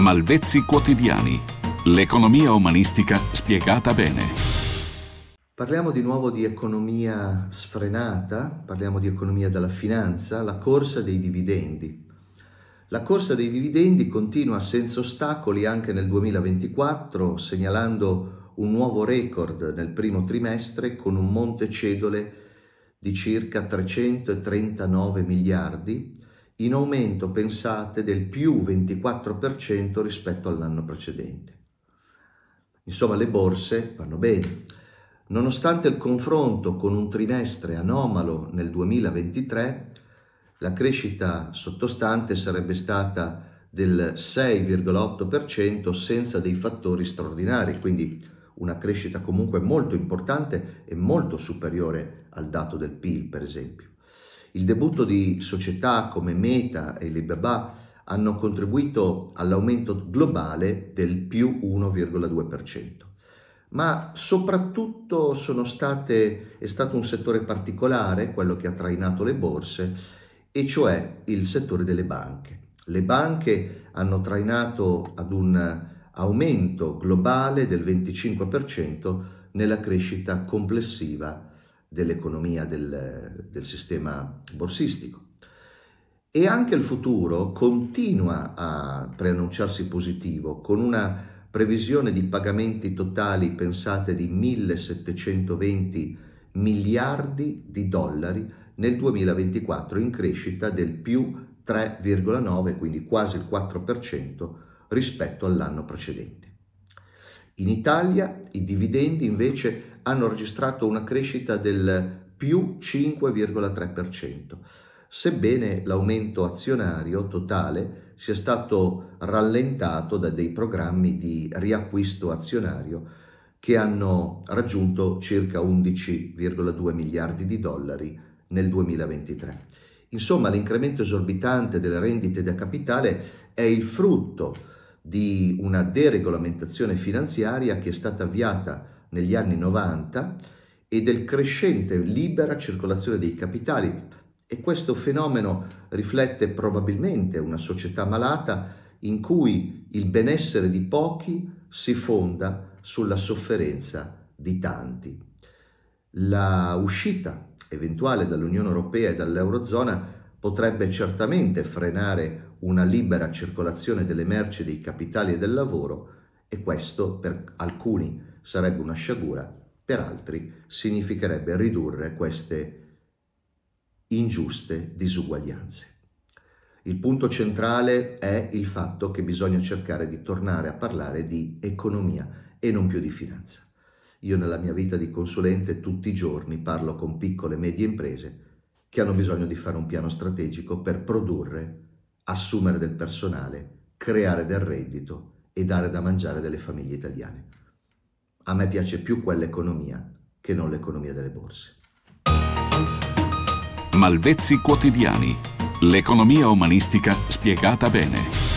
Malvezzi Quotidiani. L'economia umanistica spiegata bene. Parliamo di nuovo di economia sfrenata, parliamo di economia della finanza, la corsa dei dividendi. La corsa dei dividendi continua senza ostacoli anche nel 2024, segnalando un nuovo record nel primo trimestre con un monte cedole di circa 339 miliardi in aumento, pensate, del più 24% rispetto all'anno precedente. Insomma, le borse vanno bene. Nonostante il confronto con un trimestre anomalo nel 2023, la crescita sottostante sarebbe stata del 6,8% senza dei fattori straordinari, quindi una crescita comunque molto importante e molto superiore al dato del PIL, per esempio. Il debutto di società come Meta e Alibaba hanno contribuito all'aumento globale del più 1,2%, ma soprattutto state, è stato un settore particolare quello che ha trainato le borse, e cioè il settore delle banche. Le banche hanno trainato ad un aumento globale del 25% nella crescita complessiva dell'economia del, del sistema borsistico. E anche il futuro continua a preannunciarsi positivo con una previsione di pagamenti totali pensate di 1720 miliardi di dollari nel 2024 in crescita del più 3,9, quindi quasi il 4% rispetto all'anno precedente. In Italia i dividendi invece hanno registrato una crescita del più 5,3%, sebbene l'aumento azionario totale sia stato rallentato da dei programmi di riacquisto azionario che hanno raggiunto circa 11,2 miliardi di dollari nel 2023. Insomma, l'incremento esorbitante delle rendite da capitale è il frutto di una deregolamentazione finanziaria che è stata avviata negli anni 90 e del crescente libera circolazione dei capitali e questo fenomeno riflette probabilmente una società malata in cui il benessere di pochi si fonda sulla sofferenza di tanti. La uscita eventuale dall'Unione Europea e dall'Eurozona potrebbe certamente frenare una libera circolazione delle merci, dei capitali e del lavoro e questo per alcuni sarebbe una sciagura, per altri significherebbe ridurre queste ingiuste disuguaglianze. Il punto centrale è il fatto che bisogna cercare di tornare a parlare di economia e non più di finanza. Io nella mia vita di consulente tutti i giorni parlo con piccole e medie imprese che hanno bisogno di fare un piano strategico per produrre, assumere del personale, creare del reddito e dare da mangiare delle famiglie italiane a me piace più quell'economia che non l'economia delle borse. Malvezzi quotidiani. L'economia umanistica spiegata bene.